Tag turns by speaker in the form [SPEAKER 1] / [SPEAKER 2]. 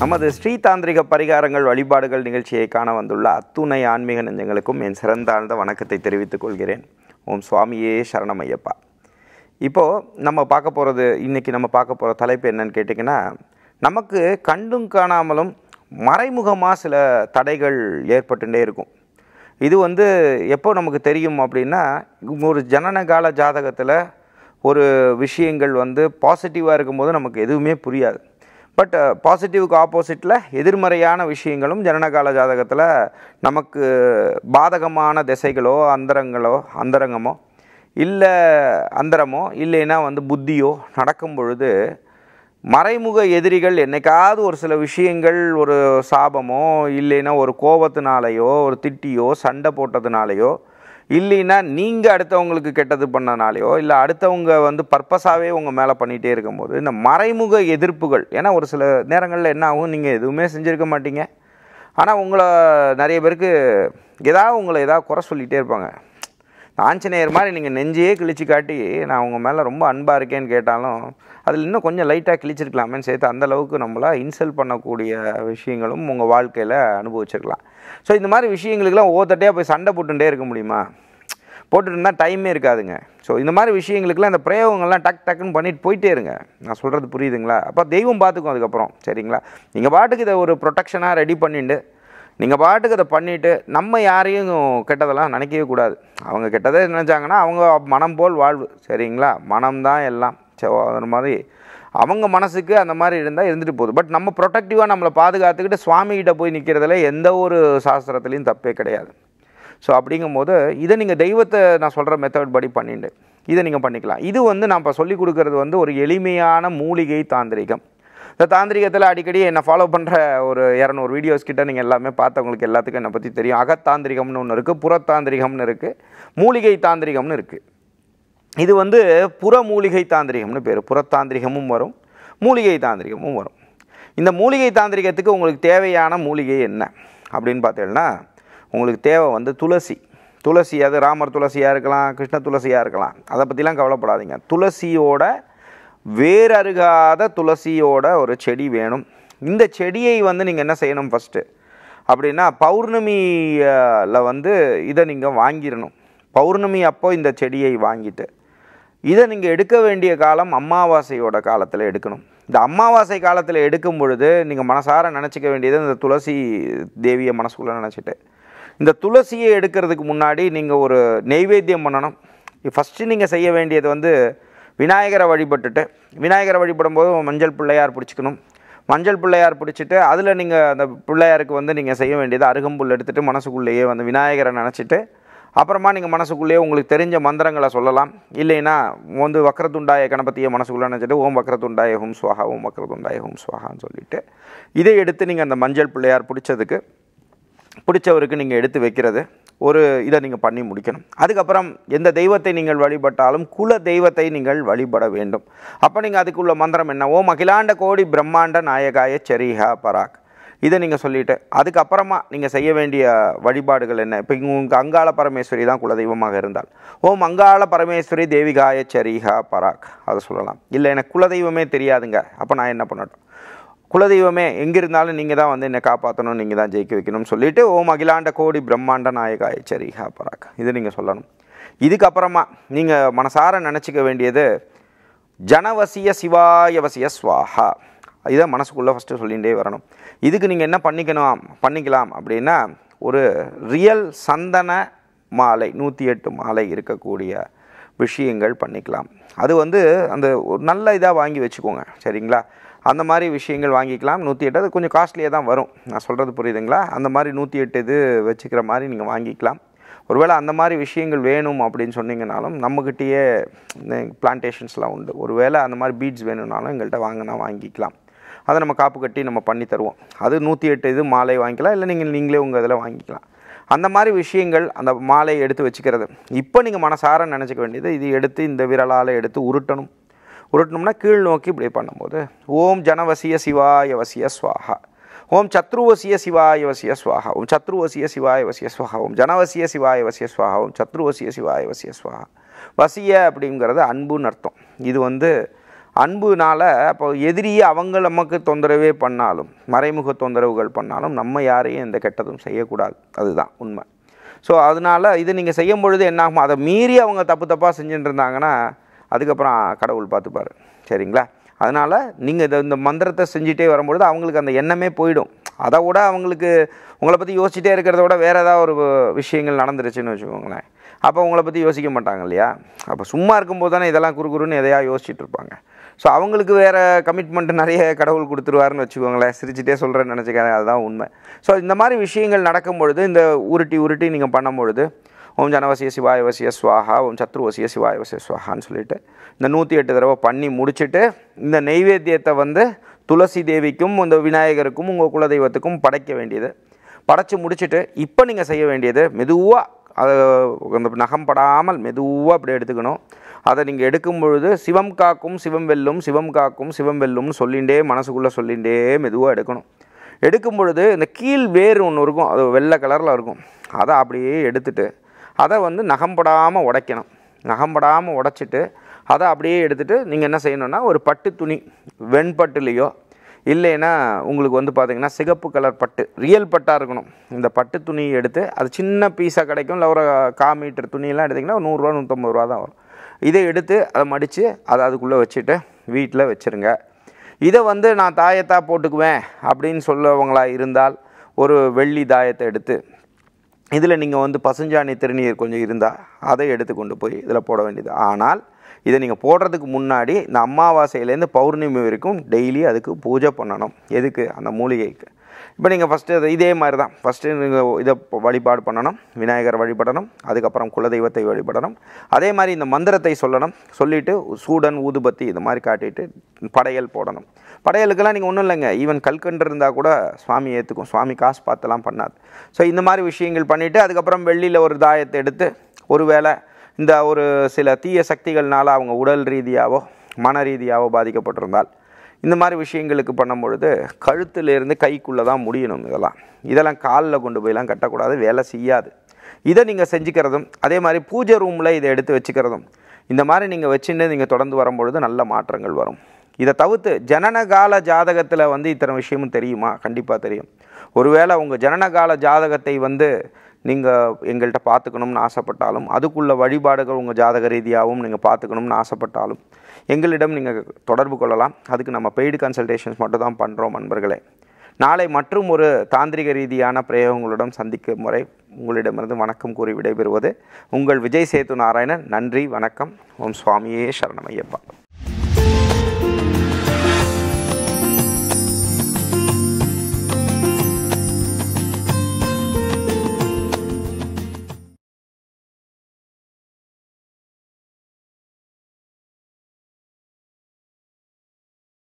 [SPEAKER 1] நமது ஸ்ரீ தாந்திரிக பரிகாரங்கள் வழிபாடுகள் நிகழ்ச்சியை காண வந்துள்ள அத்துணை ஆன்மீக நெஞ்சங்களுக்கும் என் சிறந்தாழ்ந்த வணக்கத்தை தெரிவித்துக் கொள்கிறேன் ஓம் சுவாமியே சரணமையப்பா இப்போது நம்ம பார்க்க போகிறது இன்றைக்கி நம்ம பார்க்க போகிற தலைப்பு என்னன்னு கேட்டிங்கன்னா நமக்கு கண்டும் காணாமலும் மறைமுகமாக சில தடைகள் ஏற்பட்டுட்டே இருக்கும் இது வந்து எப்போ நமக்கு தெரியும் அப்படின்னா ஒரு ஜனனகால ஜாதகத்தில் ஒரு விஷயங்கள் வந்து பாசிட்டிவாக இருக்கும்போது நமக்கு எதுவுமே புரியாது பட் பாசிட்டிவ்க்கு ஆப்போசிட்டில் எதிர்மறையான விஷயங்களும் ஜனனகால ஜாதகத்தில் நமக்கு பாதகமான திசைகளோ அந்தரங்களோ அந்தரங்கமோ இல்லை அந்தரமோ இல்லைன்னா வந்து புத்தியோ நடக்கும் பொழுது மறைமுக எதிரிகள் என்றைக்காவது ஒரு சில விஷயங்கள் ஒரு சாபமோ இல்லைன்னா ஒரு கோபத்தினாலேயோ ஒரு திட்டியோ சண்டை போட்டதுனாலேயோ இல்லைன்னா நீங்கள் அடுத்தவங்களுக்கு கெட்டது பண்ணனாலேயோ இல்லை அடுத்தவங்க வந்து பர்பஸாகவே உங்கள் மேலே பண்ணிகிட்டே இருக்கும்போது இந்த மறைமுக எதிர்ப்புகள் ஏன்னா ஒரு சில நேரங்களில் என்ன ஆகும் நீங்கள் எதுவுமே செஞ்சுருக்க மாட்டீங்க ஆனால் உங்களை நிறைய பேருக்கு ஏதாவது உங்களை எதாவது குறை சொல்லிகிட்டே இருப்பாங்க ஆஞ்சநேயர் மாதிரி நீங்கள் நெஞ்சையே கிழிச்சு காட்டி நான் உங்கள் மேலே ரொம்ப அன்பாக இருக்கேன்னு கேட்டாலும் அதில் இன்னும் கொஞ்சம் லைட்டாக கிழிச்சிருக்கலாமேன்னு சேர்த்து அந்தளவுக்கு நம்மளை இன்சல்ட் பண்ணக்கூடிய விஷயங்களும் உங்கள் வாழ்க்கையில் அனுபவிச்சிருக்கலாம் ஸோ இந்த மாதிரி விஷயங்களுக்கெல்லாம் ஒவ்வொருத்தட்டையாக போய் சண்டை போட்டுகிட்டே இருக்க முடியுமா போட்டுட்டு இருந்தால் டைமே இருக்காதுங்க ஸோ இந்த மாதிரி விஷயங்களுக்குலாம் இந்த பிரயோகங்கள்லாம் டக் டக்குன்னு பண்ணிட்டு போயிட்டே இருங்க நான் சொல்கிறது புரியுதுங்களா அப்போ தெய்வம் பார்த்துக்கும் அதுக்கப்புறம் சரிங்களா நீங்கள் பாட்டுக்கு இதை ஒரு ப்ரொடெக்ஷனாக ரெடி பண்ணிட்டு நீங்கள் பாட்டுக்கு அதை பண்ணிவிட்டு நம்ம யாரையும் கெட்டதெல்லாம் நினைக்கவே கூடாது அவங்க கெட்டதே நினச்சாங்கன்னா அவங்க மனம் போல் வாழ்வு சரிங்களா மனம்தான் எல்லாம் அந்த மாதிரி அவங்க மனசுக்கு அந்த மாதிரி இருந்தால் இருந்துட்டு போகுது பட் நம்ம ப்ரொடக்டிவாக நம்மளை பாதுகாத்துக்கிட்டு சுவாமிகிட்ட போய் நிற்கிறதுல எந்த ஒரு சாஸ்திரத்துலேயும் தப்பே கிடையாது ஸோ அப்படிங்கும்போது இதை நீங்கள் தெய்வத்தை நான் சொல்கிற மெத்தட் படி பண்ணிட்டு இதை நீங்கள் பண்ணிக்கலாம் இது வந்து நான் இப்போ சொல்லிக் கொடுக்கறது வந்து ஒரு எளிமையான மூலிகை தாந்திரிகம் இந்த தாந்திரிகத்தில் அடிக்கடி என்னை ஃபாலோ பண்ணுற ஒரு இரநூறு வீடியோஸ் கிட்ட நீங்கள் எல்லாமே பார்த்து உங்களுக்கு எல்லாத்துக்கும் என்னை பற்றி தெரியும் அகத்தாந்திரிகம்னு ஒன்று இருக்குது புறத்தாந்திரிகம்னு இருக்குது மூலிகை தாந்திரிகம்னு இருக்குது இது வந்து புற மூலிகை தாந்திரிகம்னு பேர் புறத்தாந்திரிகமும் வரும் மூலிகை தாந்திரிகமும் வரும் இந்த மூலிகை தாந்திரிகத்துக்கு உங்களுக்கு தேவையான மூலிகை என்ன அப்படின்னு பார்த்தீங்கன்னா உங்களுக்கு தேவை வந்து துளசி துளசி அது ராமர் துளசியாக இருக்கலாம் கிருஷ்ண துளசியாக இருக்கலாம் அதை பற்றிலாம் கவலைப்படாதீங்க துளசியோட வேறருகாத துளசியோட ஒரு செடி வேணும் இந்த செடியை வந்து நீங்கள் என்ன செய்யணும் ஃபஸ்ட்டு அப்படின்னா பௌர்ணமியில் வந்து இதை நீங்கள் வாங்கிடணும் பௌர்ணமி அப்போ இந்த செடியை வாங்கிட்டு இதை நீங்கள் எடுக்க வேண்டிய காலம் அமாவாசையோட காலத்தில் எடுக்கணும் இந்த அமாவாசை காலத்தில் எடுக்கும் பொழுது நீங்கள் மனசார நினச்சிக்க வேண்டியது இந்த துளசி தேவியை மனசுக்குள்ளே நினச்சிட்டு இந்த துளசியை எடுக்கிறதுக்கு முன்னாடி நீங்கள் ஒரு நெய்வேத்தியம் பண்ணணும் ஃபஸ்ட்டு நீங்கள் செய்ய வேண்டியது வந்து விநாயகரை வழிபட்டுட்டு விநாயகரை வழிபடும்போது மஞ்சள் பிள்ளையார் பிடிச்சிக்கணும் மஞ்சள் பிள்ளையார் பிடிச்சிட்டு அதில் நீங்கள் அந்த பிள்ளையாருக்கு வந்து நீங்கள் செய்ய வேண்டியது அருகம்புல் எடுத்துகிட்டு மனசுக்குள்ளேயே வந்து விநாயகரை நினச்சிட்டு அப்புறமா நீங்கள் மனசுக்குள்ளேயே உங்களுக்கு தெரிஞ்ச மந்திரங்களை சொல்லலாம் இல்லைன்னா வந்து வக்கரத்துண்டாய கணபதியை மனசுக்குள்ளே நினச்சிட்டு ஓம் வக்கரத்துண்டாய ஹோம் சுவாகா ஓம் வக்கரத்துண்டாய ஹோம் சுவாகான்னு சொல்லிவிட்டு இதை எடுத்து நீங்கள் அந்த மஞ்சள் பிள்ளையார் பிடிச்சதுக்கு பிடிச்சவருக்கு நீங்கள் எடுத்து வைக்கிறது ஒரு இதை நீங்கள் பண்ணி முடிக்கணும் அதுக்கப்புறம் எந்த தெய்வத்தை நீங்கள் வழிபட்டாலும் குல தெய்வத்தை நீங்கள் வழிபட வேண்டும் அப்போ நீங்கள் அதுக்குள்ள மந்திரம் என்ன ஓம் அகிலாண்ட கோடி பிரம்மாண்ட நாயகாய செரிஹா பராக் இதை நீங்கள் சொல்லிவிட்டு அதுக்கப்புறமா நீங்கள் செய்ய வேண்டிய வழிபாடுகள் என்ன இப்போ இங்கே அங்காள பரமேஸ்வரி தான் குலதெய்வமாக இருந்தால் ஓம் அங்காள பரமேஸ்வரி தேவிகாய சரிஹா பராக் அதை சொல்லலாம் இல்லை எனக்கு குலதெய்வமே தெரியாதுங்க அப்போ நான் என்ன பண்ணட்டும் குலதெய்வமே எங்கிருந்தாலும் நீங்கள் தான் வந்து என்னை காப்பாற்றணும் நீங்கள் தான் ஜெயிக்க வைக்கணும்னு சொல்லிவிட்டு ஓம் அகிலாண்ட கோடி பிரம்மாண்ட சரி ஹா பராக் இது நீங்கள் சொல்லணும் இதுக்கப்புறமா நீங்கள் மனசார நினச்சிக்க வேண்டியது ஜனவசிய சிவாயவசிய ஸ்வாஹா இதை மனசுக்குள்ளே ஃபஸ்ட்டு சொல்லிகிட்டே வரணும் இதுக்கு நீங்கள் என்ன பண்ணிக்கணும் பண்ணிக்கலாம் அப்படின்னா ஒரு ரியல் சந்தன மாலை நூற்றி எட்டு மாலை இருக்கக்கூடிய விஷயங்கள் பண்ணிக்கலாம் அது வந்து அந்த ஒரு நல்ல இதாக வாங்கி வச்சுக்கோங்க சரிங்களா அந்த மாதிரி விஷயங்கள் வாங்கிக்கலாம் நூற்றி எட்டு அது கொஞ்சம் காஸ்ட்லியாக தான் வரும் நான் சொல்கிறது புரியுதுங்களா அந்த மாதிரி நூற்றி எட்டு இது வச்சுக்கிற மாதிரி நீங்கள் வாங்கிக்கலாம் ஒருவேளை அந்த மாதிரி விஷயங்கள் வேணும் அப்படின்னு சொன்னீங்கனாலும் நம்மக்கிட்டேயே பிளான்டேஷன்ஸ்லாம் உண்டு ஒருவேளை அந்த மாதிரி பீட்ஸ் வேணும்னாலும் எங்கள்கிட்ட வாங்கினா வாங்கிக்கலாம் அதை நம்ம காப்பு கட்டி நம்ம பண்ணி தருவோம் அது நூற்றி எட்டு இது மாலை வாங்கிக்கலாம் இல்லை நீங்கள் நீங்களே உங்கள் இதில் வாங்கிக்கலாம் அந்த மாதிரி விஷயங்கள் அந்த மாலையை எடுத்து வச்சுக்கிறது இப்போ நீங்கள் மனசார நினச்சிக்க வேண்டியது இது எடுத்து இந்த விரலால் எடுத்து உருட்டணும் உருட்டணும்னா கீழ் நோக்கி இப்படி பண்ணும்போது ஓம் ஜனவசிய சிவாய வசிய ஓம் சத்ருவசிய சிவாய வசிய ஓம் சத்ருவசிய சிவாய வசிய ஓம் ஜனவசிய சிவாய வசிய ஸ்வாஹா ஓம் சத்ருவசிய சிவாய வசிய ஸ்வாஹா வசிய அப்படிங்கிறது அன்புன்னு அர்த்தம் இது வந்து அன்புனால் அப்போ எதிரியே அவங்க நமக்கு தொந்தரவே பண்ணாலும் மறைமுக தொந்தரவுகள் பண்ணாலும் நம்ம யாரையும் எந்த கெட்டதும் செய்யக்கூடாது அதுதான் உண்மை ஸோ அதனால் இது நீங்கள் செய்யும் பொழுது என்னாகும் அதை மீறி அவங்க தப்பு தப்பாக செஞ்சுட்டு இருந்தாங்கன்னா அதுக்கப்புறம் கடவுள் பார்த்துப்பார் சரிங்களா அதனால் நீங்கள் இதை இந்த மந்திரத்தை செஞ்சுட்டே வரும்பொழுது அவங்களுக்கு அந்த எண்ணமே போயிடும் அதை விட அவங்களுக்கு உங்களை பற்றி யோசிச்சுட்டே இருக்கிறத விட வேறு ஏதாவது ஒரு விஷயங்கள் நடந்துருச்சுன்னு வச்சுக்கோங்களேன் அப்போ உங்களை பற்றி யோசிக்க மாட்டாங்க இல்லையா அப்போ சும்மா இருக்கும்போது தானே இதெல்லாம் குறுகுறுன்னு எதையாக யோசிச்சுட்டு இருப்பாங்க ஸோ அவங்களுக்கு வேறு கமிட்மெண்ட் நிறைய கடவுள் கொடுத்துருவாருன்னு வச்சுக்கோங்களேன் சிரிச்சுட்டே சொல்கிறேன்னு நினச்சிக்காங்க அதுதான் உண்மை ஸோ இந்த மாதிரி விஷயங்கள் நடக்கும் பொழுது இந்த உருட்டி உருட்டி நீங்கள் பண்ணும்பொழுது ஓம் ஜனவசிய சிவாய வசிய சுவாஹா ஓம் வசிய சிவாய வசிய சுவாஹான்னு சொல்லிட்டு இந்த நூற்றி எட்டு தடவை பண்ணி முடிச்சுட்டு இந்த நெய்வேத்தியத்தை வந்து துளசி தேவிக்கும் இந்த விநாயகருக்கும் உங்கள் குலதெய்வத்துக்கும் படைக்க வேண்டியது படைச்சி முடிச்சுட்டு இப்போ நீங்கள் செய்ய வேண்டியது மெதுவாக அதை அந்த நகம் படாமல் மெதுவாக அப்படி எடுத்துக்கணும் அதை நீங்கள் எடுக்கும் பொழுது சிவம் காக்கும் சிவம் வெல்லும் சிவம் காக்கும் சிவம் வெல்லும்னு சொல்லிகிட்டே மனசுக்குள்ளே சொல்லிகிட்டே மெதுவாக எடுக்கணும் எடுக்கும் பொழுது இந்த கீழ் வேர் ஒன்று இருக்கும் அது வெள்ளை கலரில் இருக்கும் அதை அப்படியே எடுத்துகிட்டு அதை வந்து நகம்படாமல் உடைக்கணும் நகம்படாமல் உடைச்சிட்டு அதை அப்படியே எடுத்துகிட்டு நீங்கள் என்ன செய்யணும்னா ஒரு பட்டு துணி வெண்பட்டுலேயோ இல்லைன்னா உங்களுக்கு வந்து பார்த்திங்கன்னா சிகப்பு கலர் பட்டு ரியல் பட்டாக இருக்கணும் இந்த பட்டு துணியை எடுத்து அது சின்ன பீஸாக கிடைக்கும் இல்லை ஒரு கா மீட்டர் துணியெல்லாம் எடுத்திங்கன்னா நூறுரூவா நூற்றம்பது ரூபா தான் வரும் இதை எடுத்து அதை மடித்து அதை அதுக்குள்ளே வச்சுட்டு வீட்டில் வச்சுருங்க இதை வந்து நான் தாயத்தாக போட்டுக்குவேன் அப்படின்னு சொல்லவங்களா இருந்தால் ஒரு வெள்ளி தாயத்தை எடுத்து இதில் நீங்கள் வந்து பசுஞ்சாணி திருநீர் கொஞ்சம் இருந்தால் அதை எடுத்து கொண்டு போய் இதில் போட வேண்டியது ஆனால் இதை நீங்கள் போடுறதுக்கு முன்னாடி இந்த அமாவாசையிலேருந்து பௌர்ணமி வரைக்கும் டெய்லி அதுக்கு பூஜை பண்ணணும் எதுக்கு அந்த மூலிகைக்கு இப்போ நீங்கள் ஃபஸ்ட்டு இதே மாதிரி தான் ஃபஸ்ட்டு நீங்கள் இதை வழிபாடு பண்ணணும் விநாயகர் வழிபடணும் அதுக்கப்புறம் குலதெய்வத்தை வழிபடணும் அதே மாதிரி இந்த மந்திரத்தை சொல்லணும் சொல்லிவிட்டு சூடன் ஊதுபத்தி இந்த மாதிரி காட்டிட்டு படையல் போடணும் படையலுக்கெல்லாம் நீங்கள் ஒன்றும் இல்லைங்க ஈவன் கல்கண்டு இருந்தால் கூட சுவாமி ஏற்றுக்கும் சுவாமி காசு பார்த்துலாம் பண்ணாது ஸோ இந்த மாதிரி விஷயங்கள் பண்ணிவிட்டு அதுக்கப்புறம் வெள்ளியில் ஒரு தாயத்தை எடுத்து ஒரு வேளை இந்த ஒரு சில தீய சக்திகள்னால் அவங்க உடல் ரீதியாகவோ மன ரீதியாகவோ பாதிக்கப்பட்டிருந்தால் இந்த மாதிரி விஷயங்களுக்கு பண்ணும் பொழுது கழுத்துலேருந்து கைக்குள்ளே தான் முடியணும் இதெல்லாம் இதெல்லாம் காலில் கொண்டு போயெலாம் கட்டக்கூடாது வேலை செய்யாது இதை நீங்கள் செஞ்சுக்கிறதும் அதே மாதிரி பூஜை ரூமில் இதை எடுத்து வச்சுக்கிறதும் இந்த மாதிரி நீங்கள் வச்சுன்னு நீங்கள் தொடர்ந்து வரும்பொழுது நல்ல மாற்றங்கள் வரும் இதை தவிர்த்து ஜனனகால ஜாதகத்தில் வந்து இத்தனை விஷயமும் தெரியுமா கண்டிப்பாக தெரியும் ஒருவேளை உங்கள் ஜனனகால ஜாதகத்தை வந்து நீங்கள் எங்கள்கிட்ட பார்த்துக்கணும்னு ஆசைப்பட்டாலும் அதுக்குள்ள வழிபாடுகள் உங்கள் ஜாதக ரீதியாகவும் நீங்கள் பார்த்துக்கணும்னு ஆசைப்பட்டாலும் எங்களிடம் நீங்கள் தொடர்பு கொள்ளலாம் அதுக்கு நம்ம பெய்டு கன்சல்டேஷன்ஸ் மட்டும் தான் பண்ணுறோம் நண்பர்களே நாளை மற்றும் ஒரு தாந்திரிக ரீதியான பிரயோகங்களுடன் சந்திக்கும் முறை உங்களிடமிருந்து வணக்கம் கூறி விடைபெறுவது உங்கள் விஜய் சேது நாராயணன் நன்றி வணக்கம் ஓம் சுவாமியே சரணமையப்பா